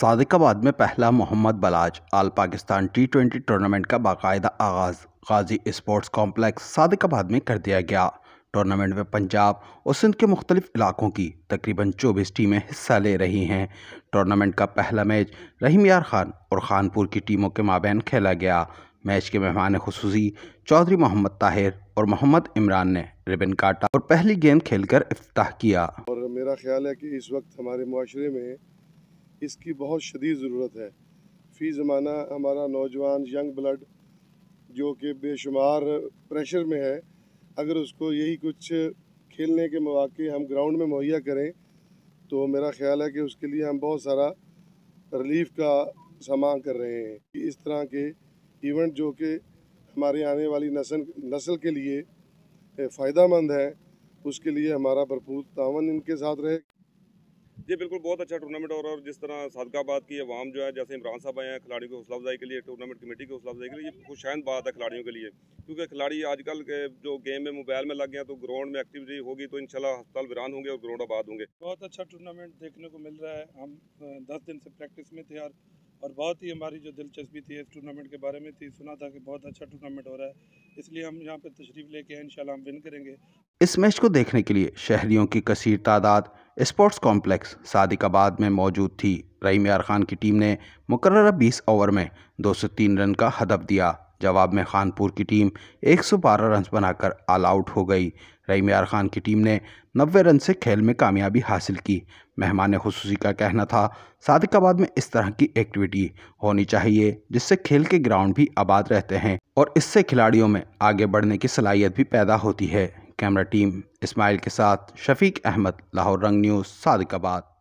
सादिकाबाद में पहला Mohammad Balaj all Pakistan T twenty tournament का बाकायदा आगाज़ गाजी स्पोर्ट्स कॉम्प्लेक्स सादिकाबाद में कर दिया गया टूर्नामेंट में पंजाब और सिंध के मुख्तलिफ इलाकों की तकरीबन चौबीस टीमें हिस्सा ले रही हैं टूर्नामेंट का पहला मैच रहीम यार खान और खानपुर की टीमों के माबेन खेला गया मैच के मेहमान खसूसी चौधरी मोहम्मद ताहिर और मोहम्मद इमरान ने रिबन काटा और पहली गेंद खेलकर अफ्ताह किया और मेरा ख्याल है कि इस वक्त हमारे माशरे में इसकी बहुत शदीद ज़रूरत है फ़ी ज़माना हमारा नौजवान यंग ब्लड जो कि बेशुमार प्रेशर में है अगर उसको यही कुछ खेलने के मौाक़े हम ग्राउंड में मुहैया करें तो मेरा ख्याल है कि उसके लिए हम बहुत सारा रिलीफ का सामान कर रहे हैं इस तरह के इवेंट जो कि हमारे आने वाली नस्ल नस्ल के लिए फ़ायदा मंद है उसके लिए हमारा भरपूर तावन इनके साथ रहे जी बिल्कुल बहुत अच्छा टूर्नामेंट हो रहा है और जिस तरह सादगाबाद की अवाम जो है जैसे इमरान साहब आए हैं खिलाड़ियों की हौसला अफजाई के लिए टूर्नामेंट कमेटी की हौसला अफजाई के लिए ये खुशाइन बात है खिलाड़ियों के लिए क्योंकि खिलाड़ी आजकल के जो गेम में मोबाइल में लग गए तो ग्राउंड में एक्टिविटी होगी तो इंशाल्लाह हस्पताल वीरान होंगे और ग्राउंड आबाद होंगे बहुत अच्छा टूर्नामेंट देखने को मिल रहा है हम दस दिन से प्रैक्टिस में थे यार और बहुत ही हमारी जो दिलचस्पी थी इस टूर्नामेंट के बारे में थी सुना था कि बहुत अच्छा टूर्नामेंट हो रहा है इसलिए हम यहाँ पर तशरीफ़ लेके हैं इन हम विन करेंगे इस मैच को देखने के लिए शहरीों की कसीर तादाद स्पोर्ट्स कॉम्प्लेक्स सादिकाबाद में मौजूद थी रहीम यार खान की टीम ने मुकर 20 ओवर में 203 रन का हदफ दिया जवाब में खानपुर की टीम 112 रन बनाकर ऑल आउट हो गई रहीम यार खान की टीम ने 90 रन से खेल में कामयाबी हासिल की मेहमान खसूसी का कहना था सादिकाबाद में इस तरह की एक्टिविटी होनी चाहिए जिससे खेल के ग्राउंड भी आबाद रहते हैं और इससे खिलाड़ियों में आगे बढ़ने की सलाहियत भी पैदा होती है कैमरा टीम इस्माइल के साथ शफीक अहमद लाहौर रंग न्यूज़ सादिकाबाद